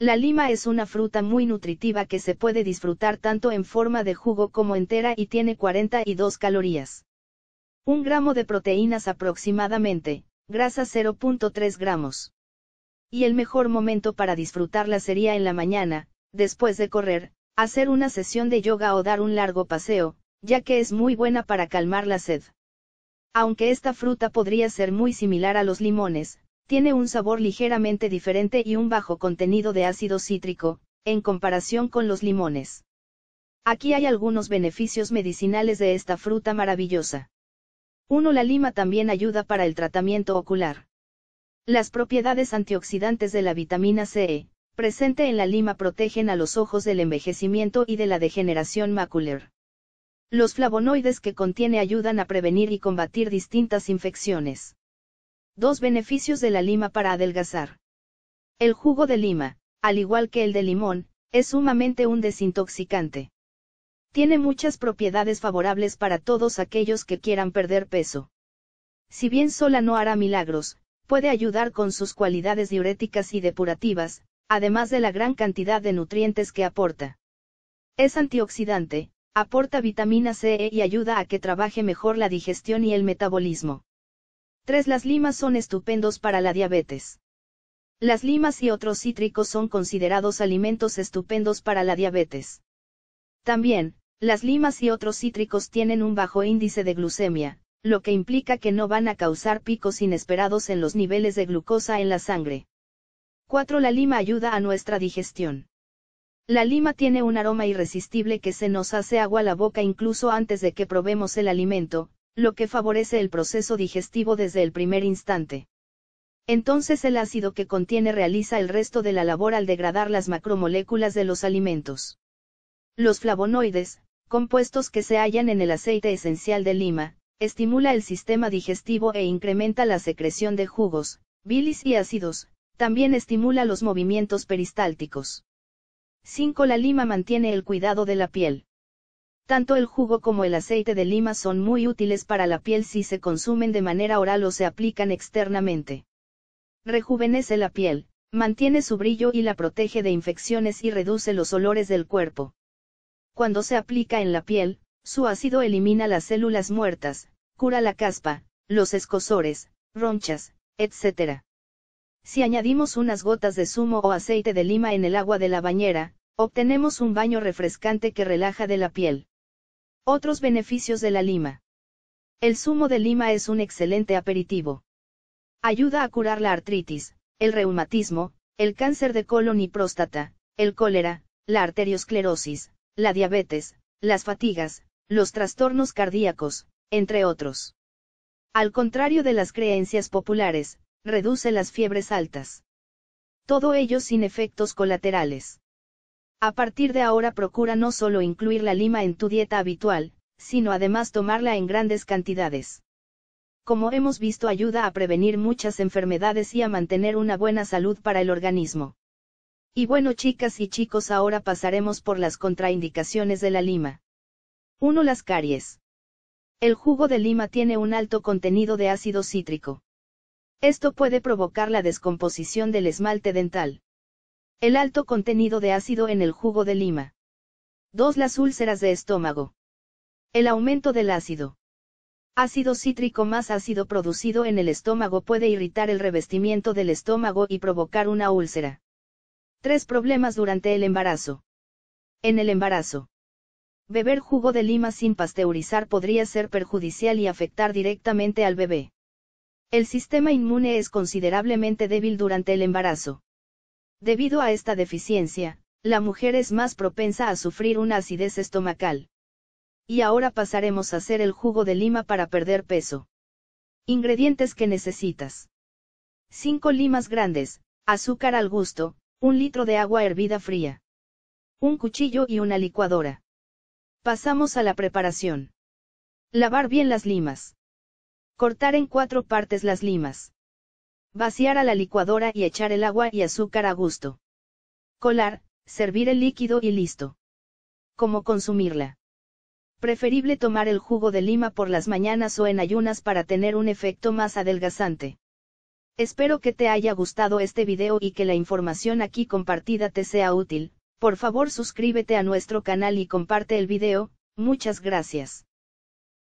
La lima es una fruta muy nutritiva que se puede disfrutar tanto en forma de jugo como entera y tiene 42 calorías. Un gramo de proteínas aproximadamente, grasa 0.3 gramos. Y el mejor momento para disfrutarla sería en la mañana, después de correr, hacer una sesión de yoga o dar un largo paseo, ya que es muy buena para calmar la sed. Aunque esta fruta podría ser muy similar a los limones, tiene un sabor ligeramente diferente y un bajo contenido de ácido cítrico, en comparación con los limones. Aquí hay algunos beneficios medicinales de esta fruta maravillosa. 1. La lima también ayuda para el tratamiento ocular. Las propiedades antioxidantes de la vitamina C, e, presente en la lima, protegen a los ojos del envejecimiento y de la degeneración macular. Los flavonoides que contiene ayudan a prevenir y combatir distintas infecciones. Dos beneficios de la lima para adelgazar. El jugo de lima, al igual que el de limón, es sumamente un desintoxicante. Tiene muchas propiedades favorables para todos aquellos que quieran perder peso. Si bien sola no hará milagros, puede ayudar con sus cualidades diuréticas y depurativas, además de la gran cantidad de nutrientes que aporta. Es antioxidante, aporta vitamina C e y ayuda a que trabaje mejor la digestión y el metabolismo. 3. Las limas son estupendos para la diabetes. Las limas y otros cítricos son considerados alimentos estupendos para la diabetes. También, las limas y otros cítricos tienen un bajo índice de glucemia, lo que implica que no van a causar picos inesperados en los niveles de glucosa en la sangre. 4. La lima ayuda a nuestra digestión. La lima tiene un aroma irresistible que se nos hace agua la boca incluso antes de que probemos el alimento, lo que favorece el proceso digestivo desde el primer instante. Entonces el ácido que contiene realiza el resto de la labor al degradar las macromoléculas de los alimentos. Los flavonoides, compuestos que se hallan en el aceite esencial de lima, estimula el sistema digestivo e incrementa la secreción de jugos, bilis y ácidos, también estimula los movimientos peristálticos. 5. La lima mantiene el cuidado de la piel. Tanto el jugo como el aceite de lima son muy útiles para la piel si se consumen de manera oral o se aplican externamente. Rejuvenece la piel, mantiene su brillo y la protege de infecciones y reduce los olores del cuerpo. Cuando se aplica en la piel, su ácido elimina las células muertas, cura la caspa, los escosores, ronchas, etc. Si añadimos unas gotas de zumo o aceite de lima en el agua de la bañera, obtenemos un baño refrescante que relaja de la piel. Otros beneficios de la lima. El zumo de lima es un excelente aperitivo. Ayuda a curar la artritis, el reumatismo, el cáncer de colon y próstata, el cólera, la arteriosclerosis, la diabetes, las fatigas, los trastornos cardíacos, entre otros. Al contrario de las creencias populares, reduce las fiebres altas. Todo ello sin efectos colaterales. A partir de ahora procura no solo incluir la lima en tu dieta habitual, sino además tomarla en grandes cantidades. Como hemos visto ayuda a prevenir muchas enfermedades y a mantener una buena salud para el organismo. Y bueno chicas y chicos ahora pasaremos por las contraindicaciones de la lima. 1. Las caries. El jugo de lima tiene un alto contenido de ácido cítrico. Esto puede provocar la descomposición del esmalte dental. El alto contenido de ácido en el jugo de lima. 2. Las úlceras de estómago. El aumento del ácido. Ácido cítrico más ácido producido en el estómago puede irritar el revestimiento del estómago y provocar una úlcera. 3. Problemas durante el embarazo. En el embarazo. Beber jugo de lima sin pasteurizar podría ser perjudicial y afectar directamente al bebé. El sistema inmune es considerablemente débil durante el embarazo. Debido a esta deficiencia, la mujer es más propensa a sufrir una acidez estomacal. Y ahora pasaremos a hacer el jugo de lima para perder peso. Ingredientes que necesitas. 5 limas grandes, azúcar al gusto, un litro de agua hervida fría. Un cuchillo y una licuadora. Pasamos a la preparación. Lavar bien las limas. Cortar en cuatro partes las limas. Vaciar a la licuadora y echar el agua y azúcar a gusto. Colar, servir el líquido y listo. ¿Cómo consumirla? Preferible tomar el jugo de lima por las mañanas o en ayunas para tener un efecto más adelgazante. Espero que te haya gustado este video y que la información aquí compartida te sea útil, por favor suscríbete a nuestro canal y comparte el video, muchas gracias.